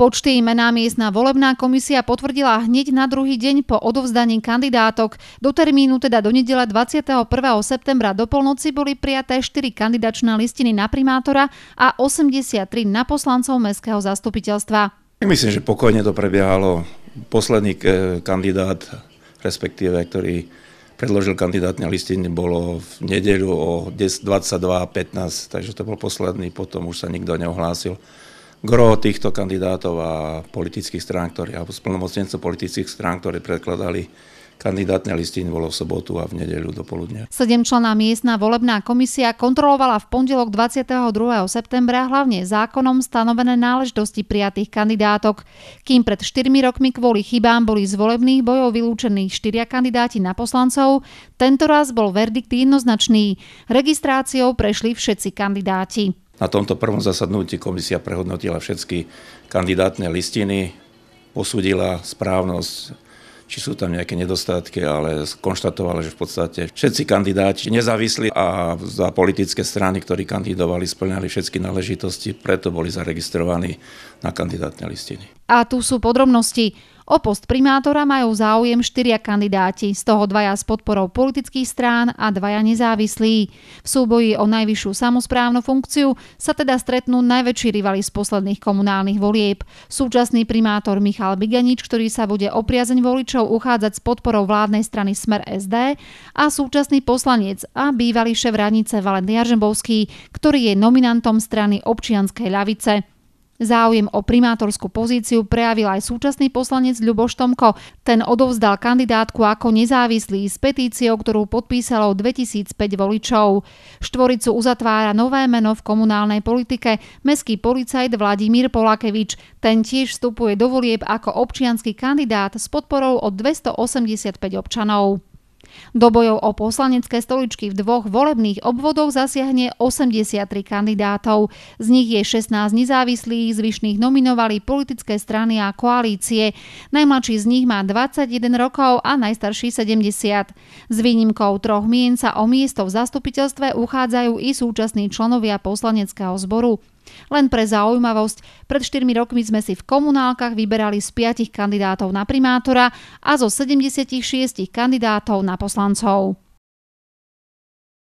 Počty imená miestna volebná komisia potvrdila hneď na druhý deň po odovzdaní kandidátok. Do termínu teda do nedela 21. septembra do polnoci boli prijaté 4 kandidačné listiny na primátora a 83 na poslancov mestského zastupiteľstva. Myslím, že pokojne to prebiehalo. Posledný eh, kandidát, respektíve, ktorý predložil kandidátne listiny, bolo v nedeľu o 22.15, takže to bol posledný, potom už sa nikto neohlásil gro týchto kandidátov a politických strán, ktorí, alebo splnomocnencov politických strán, ktorí predkladali Kandidátne listiny bolo v sobotu a v nedeľu do poludnia. Sedemčlená miestna volebná komisia kontrolovala v pondelok 22. septembra hlavne zákonom stanovené náležitosti prijatých kandidátok. Kým pred 4 rokmi kvôli chybám boli z volebných bojov vylúčení štyria kandidáti na poslancov, tento raz bol verdikt jednoznačný. Registráciou prešli všetci kandidáti. Na tomto prvom zasadnutí komisia prehodnotila všetky kandidátne listiny, posúdila správnosť, či sú tam nejaké nedostatky, ale skonštatovala, že v podstate všetci kandidáti nezávislí a za politické strany, ktorí kandidovali, splňali všetky náležitosti, preto boli zaregistrovaní na kandidátne listiny. A tu sú podrobnosti O post primátora majú záujem štyria kandidáti, z toho dvaja s podporou politických strán a dvaja nezávislí. V súboji o najvyššiu samozprávnu funkciu sa teda stretnú najväčší rivali z posledných komunálnych volieb. Súčasný primátor Michal Biganič, ktorý sa bude o priazeň voličov uchádzať s podporou vládnej strany Smer SD a súčasný poslanec a bývalý šef radnice Valent Jaržembovský, ktorý je nominantom strany občianskej ľavice. Záujem o primátorskú pozíciu prejavil aj súčasný poslanec Ľuboš Tomko. Ten odovzdal kandidátku ako nezávislý s petíciou, ktorú podpísalo 2005 voličov. Štvoricu uzatvára nové meno v komunálnej politike, meský policajt Vladimír Polakevič. Ten tiež vstupuje do volieb ako občianský kandidát s podporou od 285 občanov. Do bojov o poslanecké stoličky v dvoch volebných obvodoch zasiahne 83 kandidátov. Z nich je 16 nezávislých, zvyšných nominovali politické strany a koalície. Najmladší z nich má 21 rokov a najstarší 70. S výnimkou troch mien sa o miesto v zastupiteľstve uchádzajú i súčasní členovia poslaneckého zboru. Len pre zaujímavosť, pred 4 rokmi sme si v komunálkach vyberali z 5 kandidátov na primátora a zo 76 kandidátov na poslancov.